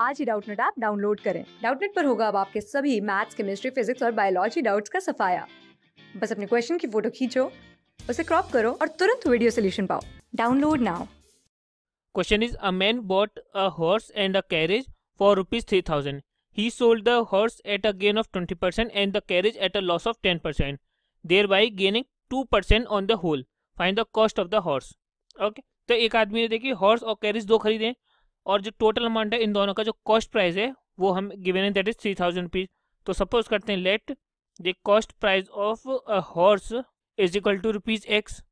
आज ही Doubtnut app download करें डाउटनेट पर होगा अब आपके सभी मैथ्स केमिस्ट्री फिजिक्स और बायोलॉजी डाउट्स का सफाया बस अपने क्वेश्चन की फोटो खींचो उसे क्रॉप करो और तुरंत वीडियो सोल्यूशन पाओ download now question is a man bought a horse and a carriage for rupees three thousand he sold the horse at a gain of twenty percent and the carriage at a loss of ten percent thereby gaining two percent on the whole find the cost of the horse okay तो एक आदमी ने देखिए horse और carriage दो खरीदे और जो टोटल अमाउंट है इन दोनों का जो कॉस्ट प्राइस है वो हम गिवेन है that is three thousand rupees तो सपोज करते हैं let the cost price of a horse is equal to rupees X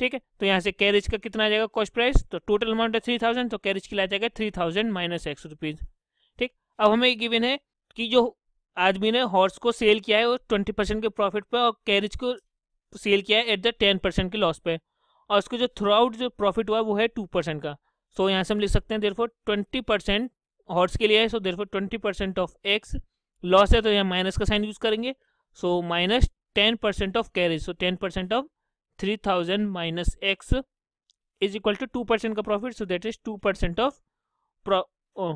ठीक है तो यहाँ से कैरेज का कितना आ जाएगा कॉस्ट प्राइस तो टोटल अमाउंट है थ्री थाउजेंड तो कैरेज के लिए आ जाएगा three thousand minus X rupees ठीक अब हमें ये गिवेन है कि जो आदमी ने हॉर्स को सेल किया है वो ट्वेंटी परसेंट के प्रॉफिट पर और कैरेज को सेल किया है एट द टेन परसेंट के लॉस पे और उसको जो थ्रू आउट जो प्रॉफिट हुआ वो है टू परसेंट का सो यहाँ से हम लिख सकते हैं therefore twenty percent horse के लिए है so therefore twenty percent of x loss है तो यहाँ माइनस का साइन यूज करेंगे so minus ten percent of carriage so ten percent of three thousand minus x is equal to two percent का profit so that is two percent of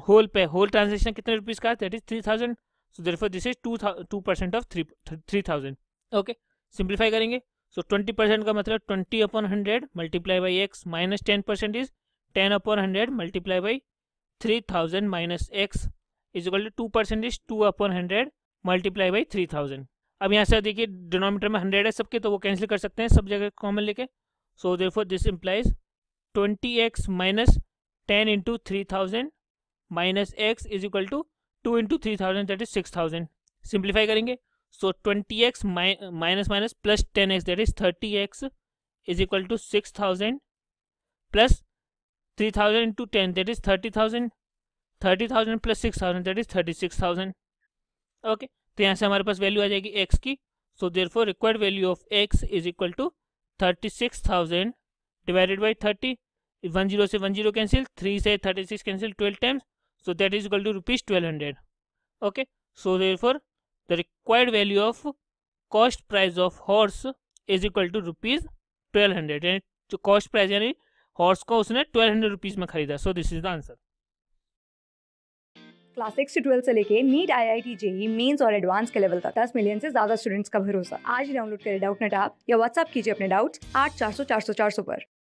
whole पे whole transaction कितने rupees का है that is three thousand so there four this is two two percent of three three thousand okay simplify करेंगे so twenty percent का मतलब twenty upon hundred multiply by x minus ten percent is ten upon hundred multiply by three thousand minus x equal to two percentage two upon hundred multiply by three thousand अब यहाँ से देखिए denominator में hundred है सबके तो वो cancel कर सकते हैं सब जगह कॉमन लेके so there this implies twenty x minus ten into three thousand minus x is equal to two into three thousand that is six thousand simplify करेंगे so twenty x minus minus plus ten x that is thirty x is equal to six thousand plus three thousand into ten that is thirty thousand thirty thousand plus six thousand that is thirty six thousand okay तो यहाँ से हमारे पास value आ जाएगी x की so therefore required value of x is equal to thirty six thousand divided by thirty one zero से one zero cancel three से thirty six cancel twelve times so to rupees twelve hundred okay so therefore the required value of cost of of horse is equal to rupees twelve hundred यानी जो cost price यानी horse को उसने twelve hundred rupees में खरीदा so this is the answer class six से twelve से लेके NEET I I T JEE mains और एडवांस के लेवल तक दस मिलियन से ज्यादा स्टूडेंट्स का भरोसा आज डाउनलोड करें डाउट नेट आप या व्हाट्सअप कीजिए अपने डाउट्स आठ चार सौ चार सौ चार सौ पर